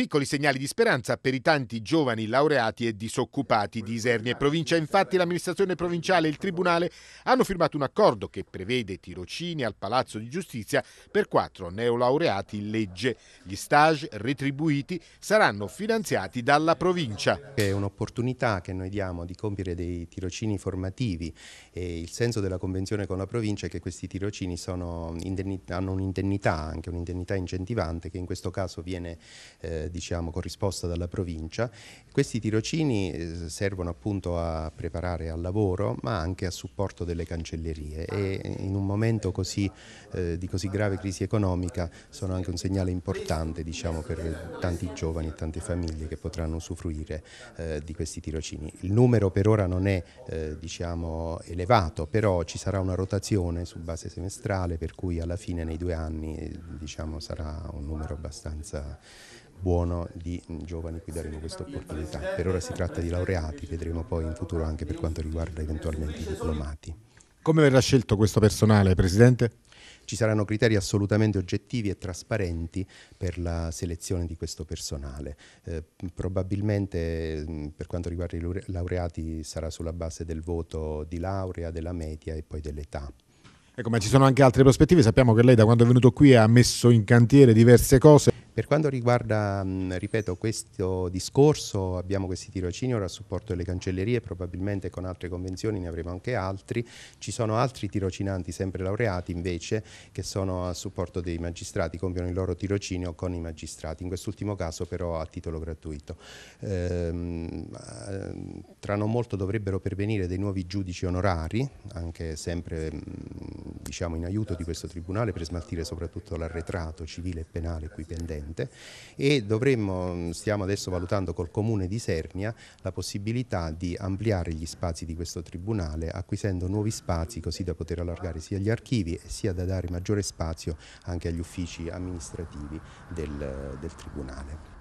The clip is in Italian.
Piccoli segnali di speranza per i tanti giovani laureati e disoccupati di Isernia e provincia. Infatti l'amministrazione provinciale e il tribunale hanno firmato un accordo che prevede tirocini al Palazzo di Giustizia per quattro neolaureati in legge. Gli stage retribuiti saranno finanziati dalla provincia. È un'opportunità che noi diamo di compiere dei tirocini formativi e il senso della convenzione con la provincia è che questi tirocini hanno un'indennità, anche un'indennità incentivante che in questo caso viene eh, diciamo, corrisposta dalla provincia. Questi tirocini eh, servono appunto a preparare al lavoro ma anche a supporto delle cancellerie e in un momento così, eh, di così grave crisi economica sono anche un segnale importante diciamo, per tanti giovani e tante famiglie che potranno usufruire eh, di questi tirocini. Il numero per ora non è eh, diciamo, elevato però ci sarà una rotazione su base semestrale per cui alla fine nei due anni eh, diciamo, sarà un numero abbastanza buono di mm, giovani cui daremo questa opportunità. Per ora si tratta di laureati, vedremo poi in futuro anche per quanto riguarda eventualmente i diplomati. Come verrà scelto questo personale, Presidente? Ci saranno criteri assolutamente oggettivi e trasparenti per la selezione di questo personale. Eh, probabilmente mm, per quanto riguarda i laureati sarà sulla base del voto di laurea, della media e poi dell'età. Ecco, ma ci sono anche altre prospettive. Sappiamo che lei da quando è venuto qui ha messo in cantiere diverse cose. Per quanto riguarda, mh, ripeto, questo discorso, abbiamo questi tirocini ora a supporto delle cancellerie, probabilmente con altre convenzioni ne avremo anche altri. Ci sono altri tirocinanti sempre laureati invece che sono a supporto dei magistrati, compiono il loro tirocinio con i magistrati, in quest'ultimo caso però a titolo gratuito. Ehm, eh, tra non molto dovrebbero pervenire dei nuovi giudici onorari, anche sempre mh, diciamo, in aiuto di questo Tribunale per smaltire soprattutto l'arretrato civile e penale qui pendente e dovremmo, mm, stiamo adesso valutando col Comune di Sernia la possibilità di ampliare gli spazi di questo Tribunale acquisendo nuovi spazi così da poter allargare sia gli archivi sia da dare maggiore spazio anche agli uffici amministrativi del, del Tribunale.